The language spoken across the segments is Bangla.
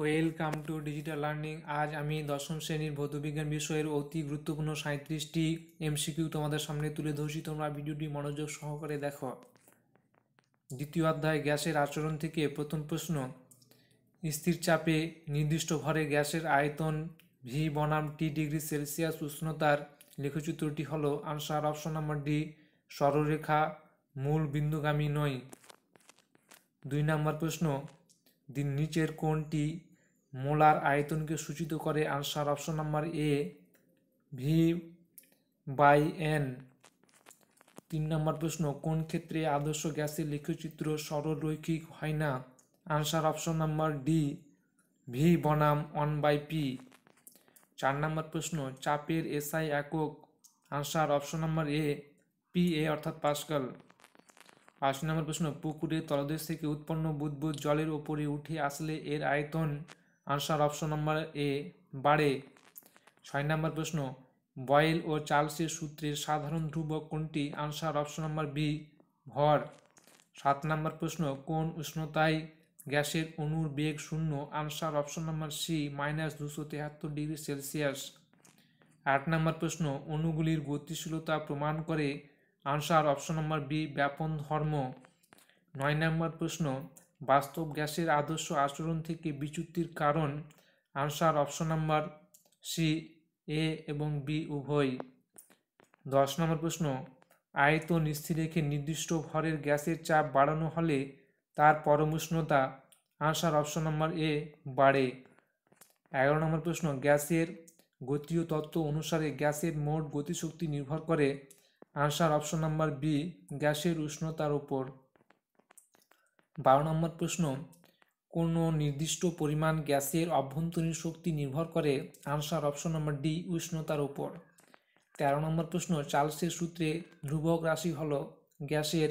ওয়েলকাম টু ডিজিটাল লার্নিং আজ আমি দশম শ্রেণীর ভৌতবিজ্ঞান বিষয়ের অতি গুরুত্বপূর্ণ সাঁত্রিশটি এমসিকিউ তোমাদের সামনে তুলে ধরছি তোমরা ভিডিওটি মনোযোগ সহকারে দেখো দ্বিতীয় অধ্যায় গ্যাসের আচরণ থেকে প্রথম প্রশ্ন স্থির চাপে নির্দিষ্ট ঘরে গ্যাসের আয়তন ভি বনাম টি ডিগ্রি সেলসিয়াস উষ্ণতার লেখচিত্রটি হল আনসার অপশন নম্বর ডি সরলরেখা মূল বিন্দুগামী নয় দুই নম্বর প্রশ্ন দিন নিচের কোনটি মোলার আয়তনকে সূচিত করে answer option number A V by N তিন নম্বর প্রশ্ন কোন ক্ষেত্রে আদর্শ গ্যাসের লেখচিত্র সরলরৈখিক হয় না answer option number D V বনাম ওয়ান বাই পি চার নম্বর প্রশ্ন চাপের এসআই একক answer option number A P A অর্থাৎ পাশকাল পাঁচ নম্বর প্রশ্ন পুকুরে তলদেশ থেকে উৎপন্ন বুদবুদ জলের ওপরে উঠে আসলে এর আয়তন আনসার অপশন নম্বর এ বাড়ে ছয় নম্বর প্রশ্ন বয়েল ও চার্লসের সূত্রের সাধারণ ধ্রুবক কোনটি আনসার অপশন নম্বর বি ভর সাত নম্বর প্রশ্ন কোন উষ্ণতায় গ্যাসের অণুর বেগ শূন্য আনসার অপশন নম্বর সি মাইনাস দুশো তেহাত্তর ডিগ্রি সেলসিয়াস আট নম্বর প্রশ্ন অণুগুলির গতিশীলতা প্রমাণ করে আনসার অপশন নম্বর বি ব্যাপন ধর্ম নয় নম্বর প্রশ্ন বাস্তব গ্যাসের আদর্শ আচরণ থেকে বিচ্যুতির কারণ answer option number C A এবং বি উভয় দশ নম্বর প্রশ্ন আয়তন স্থির রেখে নির্দিষ্ট ভরের গ্যাসের চাপ বাড়ানো হলে তার পরম উষ্ণতা আনসার অপশন নাম্বার এ বাড়ে এগারো নম্বর প্রশ্ন গ্যাসের গতীয় তত্ত্ব অনুসারে গ্যাসের মোট গতিশক্তি নির্ভর করে আনসার অপশন নাম্বার বি গ্যাসের উষ্ণতার উপর বারো নম্বর প্রশ্ন কোনো নির্দিষ্ট পরিমাণ গ্যাসের অভ্যন্তরীণ শক্তি নির্ভর করে আনসার অপশন নম্বর ডি উষ্ণতার উপর তেরো নম্বর প্রশ্ন চার্লসের সূত্রে ধ্রুবক রাশি হল গ্যাসের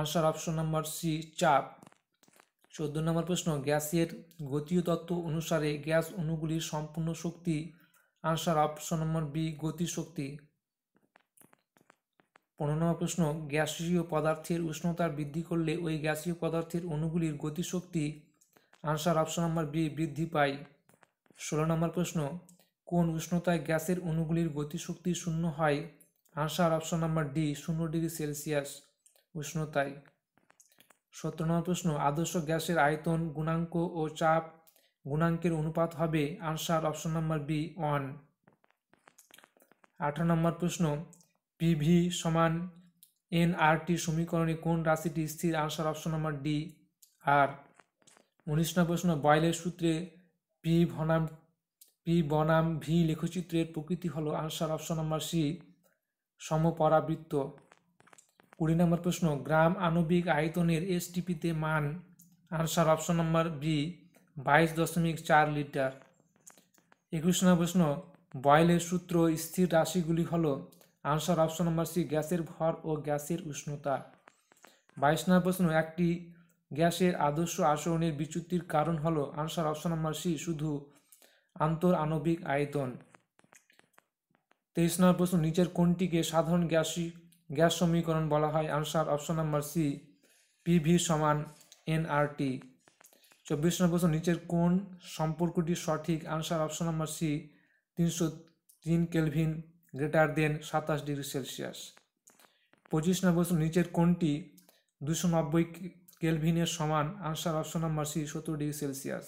আনসার অপশন নম্বর সি চাপ চোদ্দো নম্বর প্রশ্ন গ্যাসের গতীয় তত্ত্ব অনুসারে গ্যাস অণুগুলির সম্পূর্ণ শক্তি আনসার অপশন নম্বর বি গতিশক্তি পনেরো নম্বর প্রশ্ন গ্যাসীয় পদার্থের উষ্ণতা বৃদ্ধি করলে ওই গ্যাসীয় পদার্থের অণুগুলির গতিশক্তি আনসার অপশন নম্বর বি বৃদ্ধি পায় ষোলো নম্বর প্রশ্ন কোন উষ্ণতায় গ্যাসের অণুগুলির গতিশক্তি শূন্য হয় আনসার অপশন নম্বর ডি শূন্য ডিগ্রি সেলসিয়াস উষ্ণতায় সতেরো নম্বর প্রশ্ন আদর্শ গ্যাসের আয়তন গুণাঙ্ক ও চাপ গুণাঙ্কের অনুপাত হবে answer option number B one আঠারো নম্বর প্রশ্ন পিভি সমান এনআরটি সমীকরণে কোন রাশিটি স্থির answer option number D R উনিশ নম্বর প্রশ্ন বয়লের সূত্রে পি বনাম পি বনাম ভি লেখচিত্রের প্রকৃতি হল আনসার অপশন নম্বর সি সমপরাবৃত্ত কুড়ি নম্বর প্রশ্ন গ্রাম আণবিক আয়তনের এসটিপিতে মান আনসার অপশন নম্বর বি বাইশ দশমিক চার লিটার একুশ নম্বর প্রশ্ন বয়লের সূত্র স্থির রাশিগুলি হলো আনসার অপশন নম্বর সি গ্যাসের ভর ও গ্যাসের উষ্ণতা বাইশ নম্বর প্রশ্ন একটি গ্যাসের আদর্শ আসরণের বিচ্যুতির কারণ হল আনসার অপশন নম্বর সি শুধু আন্তরাণবিক আয়তন তেইশ নম্বর প্রশ্ন নিচের কোনটিকে সাধারণ গ্যাসী গ্যাস সমীকরণ বলা হয় আনসার অপশন নম্বর সি পিভি সমান এনআরটি চব্বিশ নম্বর প্রশ্ন নিচের কোন সম্পর্কটি সঠিক আনসার অপশন নম্বর সি তিনশো তিন কেলভিন গ্রেটার দেন সাতাশ ডিগ্রি সেলসিয়াস পঁচিশ নম্বর নিচের কোনটি দুশো নব্বই কেলভিনের সমান আনসার অপশন নম্বর সি সত্তর ডিগ্রি সেলসিয়াস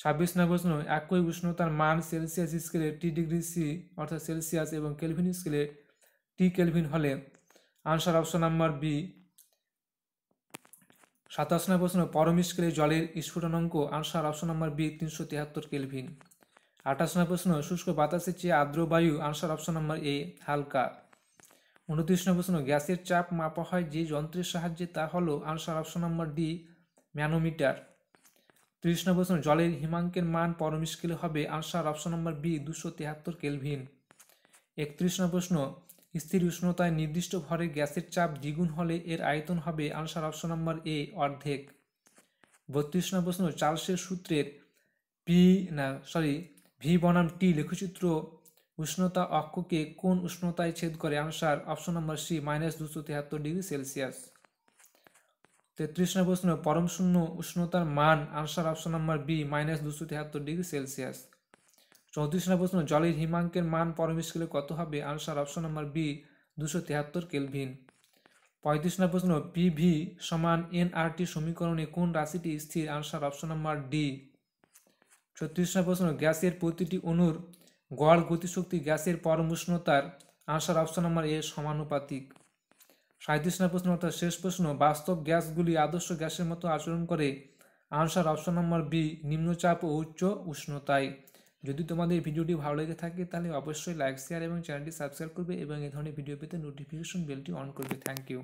ছাব্বিশ নম্বর প্রশ্ন একই উষ্ণতার মান সেলসিয়াস স্কেলে টি ডিগ্রি সি অর্থাৎ সেলসিয়াস এবং কেলভিন স্কেলে টি কেলভিন হলে আনসার অপশন নম্বর বি সাতাশ নম্বর প্রশ্ন পরম স্কেলে জলের স্ফুটনাঙ্ক আনসার অপশন নম্বর বি তিনশো তিয়াত্তর কেলভিন আঠাশ নম্বর প্রশ্ন শুষ্ক বাতাসের চেয়ে আর্দ্র বায়ু আনসার অপশন নম্বর এ হালকা উনত্রিশ নম্বর প্রশ্ন গ্যাসের চাপ মাপা হয় যে যন্ত্রের সাহায্যে তা হলো answer option number D manometer ত্রিশ নম্বর প্রশ্ন জলের হিমাঙ্কের মান পরমিশকেলে হবে আনসার অপশন নম্বর বি দুশো তেহাত্তর কেলভিন একত্রিশ নম্বর প্রশ্ন স্থির উষ্ণতায় নির্দিষ্ট ভরে গ্যাসের চাপ দ্বিগুণ হলে এর আয়তন হবে আনসার অপশন নম্বর এ অর্ধেক বত্রিশ নম্বর প্রশ্ন চার্লসের সূত্রের পি না সরি ভি বনাম টি লেখচিত্র উষ্ণতা অক্ষকে কোন উষ্ণতায় ছেদ করে আনসার অপশন নম্বর সি মাইনাস দুশো তেহাত্তর ডিগ্রি সেলসিয়াস তেত্রিশ নম্বর প্রশ্ন পরম শূন্য উষ্ণতার মান answer option number B minus দুশো তেহাত্তর ডিগ্রি সেলসিয়াস চৌত্রিশ নম্বর প্রশ্ন জলের হিমাঙ্কের মান পরম স্কেলে কত হবে আনসার অপশন নম্বর বি দুশো তেহাত্তর কেলভিন পঁয়ত্রিশ নম্বর প্রশ্ন পিভি সমান এনআরটি সমীকরণে কোন রাশিটি স্থির আনসার অপশন নম্বর ডি ছত্রিশ প্রশ্ন গ্যাসের প্রতিটি অণুর গড় গতিশক্তি গ্যাসের পরম উষ্ণতার আনসার অপশন নাম্বার এ সমানুপাতিক সাঁত্রিশ প্রশ্ন অর্থাৎ শেষ প্রশ্ন বাস্তব গ্যাসগুলি আদর্শ গ্যাসের মতো আচরণ করে আনসার অপশন নাম্বার বি নিম্নচাপ ও উচ্চ উষ্ণতায় যদি তোমাদের ভিডিওটি ভালো লেগে থাকে তাহলে অবশ্যই লাইক শেয়ার এবং চ্যানেলটি সাবস্ক্রাইব করবে এবং এ ধরনের ভিডিও পেতে নোটিফিকেশন বেলটি অন করবে থ্যাংক ইউ